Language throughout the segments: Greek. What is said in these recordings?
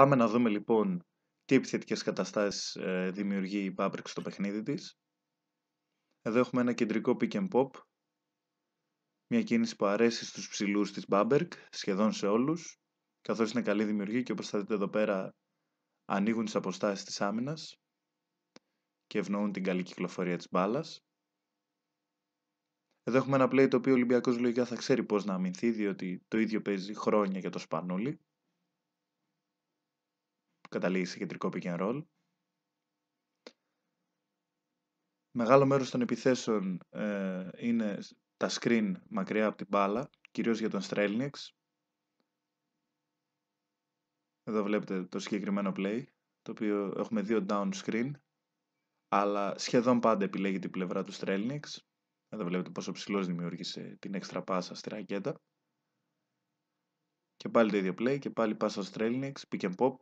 Πάμε να δούμε λοιπόν τι επιθετικές καταστάσεις ε, δημιουργεί η Πάπρεξ στο παιχνίδι της. Εδώ έχουμε ένα κεντρικό pick and pop, μια κίνηση που αρέσει στους ψηλούς της Μπαμπερκ, σχεδόν σε όλους, καθώς είναι καλή δημιουργή και όπως θα δείτε εδώ πέρα ανοίγουν τις αποστάσεις της άμυνας και ευνοούν την καλή κυκλοφορία της μπάλας. Εδώ έχουμε ένα play το οποίο ο Ολυμπιακός λογικά θα ξέρει πώς να αμυνθεί, διότι το ίδιο παίζει χρόνια για το Σπανούλι καταλήγει σε κεντρικό pick and roll. Μεγάλο μέρος των επιθέσεων ε, είναι τα screen μακριά από την μπάλα, κυρίως για τον Strelnix. Εδώ βλέπετε το συγκεκριμένο play, το οποίο έχουμε δύο down screen, αλλά σχεδόν πάντα επιλέγει την πλευρά του Strelnix. Εδώ βλέπετε πόσο ψηλός δημιούργησε την έξτρα πάσα στη ρακέτα. Και πάλι το ίδιο play και πάλι πάσα Strelnix, pick and pop,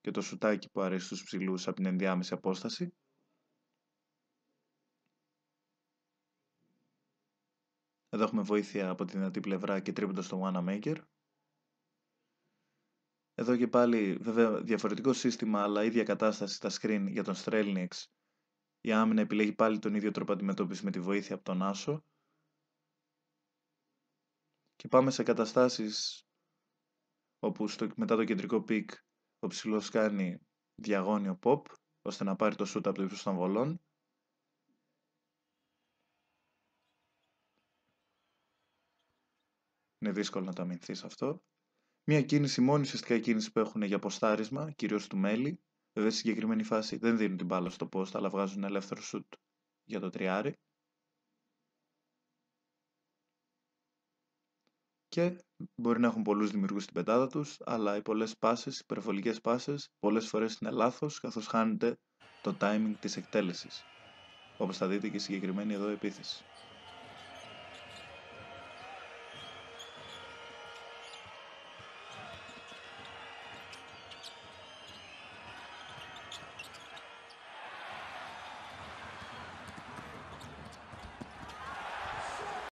και το σουτάκι που αρέσει στους ψηλούς από την ενδιάμεση απόσταση. Εδώ έχουμε βοήθεια από τη δυνατή πλευρά και τρίποντος στο Wanamaker. Εδώ και πάλι βέβαια διαφορετικό σύστημα αλλά ίδια κατάσταση τα screen για τον Strelnix. Η άμυνα επιλέγει πάλι τον ίδιο τρόπο αντιμετώπισης με τη βοήθεια από τον Άσο. Και πάμε σε καταστάσεις όπου μετά το κεντρικό πικ ο ψηλό κάνει διαγώνιο pop ώστε να πάρει το σουτ από το ύψος των βολών. Είναι δύσκολο να το αμυνθείς αυτό. Μία κίνηση, μόνη ουσιαστικά η κίνηση που έχουν για ποστάρισμα, κυρίως του μέλη. Βέβαια, στη συγκεκριμένη φάση δεν δίνουν την μπάλα στο post, αλλά βγάζουν ελεύθερο σουτ για το τριάρι. και μπορεί να έχουν πολλούς δημιουργούς στην πεντάδα τους, αλλά οι πολλές πάσει, υπερβολικέ πάσει, πολλές φορές είναι λάθος καθώς χάνεται το timing της εκτέλεσης. Όπως θα δείτε και συγκεκριμένη εδώ επίθεση.